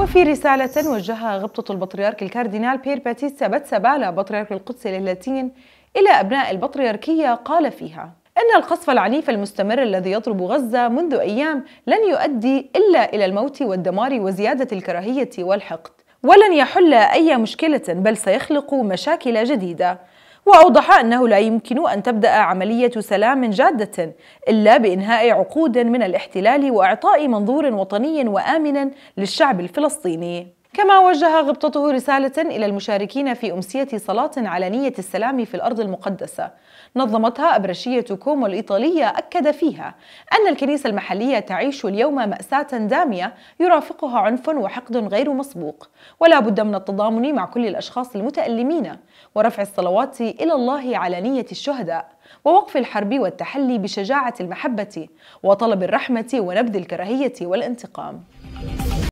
وفي رسالة وجهها غبطة البطريرك الكاردينال بير سابت سبالة بطريرك القدس اللاتين إلى أبناء البطريركية قال فيها إن القصف العنيف المستمر الذي يضرب غزة منذ أيام لن يؤدي إلا إلى الموت والدمار وزيادة الكراهية والحقد ولن يحل أي مشكلة بل سيخلق مشاكل جديدة وأوضح أنه لا يمكن أن تبدأ عملية سلام جادة إلا بإنهاء عقود من الاحتلال وإعطاء منظور وطني وآمن للشعب الفلسطيني كما وجه غبطته رسالة إلى المشاركين في أمسية صلاة علنية السلام في الأرض المقدسة نظمتها أبرشية كومو الإيطالية أكد فيها أن الكنيسة المحلية تعيش اليوم مأساة دامية يرافقها عنف وحقد غير مسبوق ولا بد من التضامن مع كل الأشخاص المتألمين ورفع الصلوات إلى الله على نية الشهداء ووقف الحرب والتحلي بشجاعة المحبة وطلب الرحمة ونبذ الكراهية والانتقام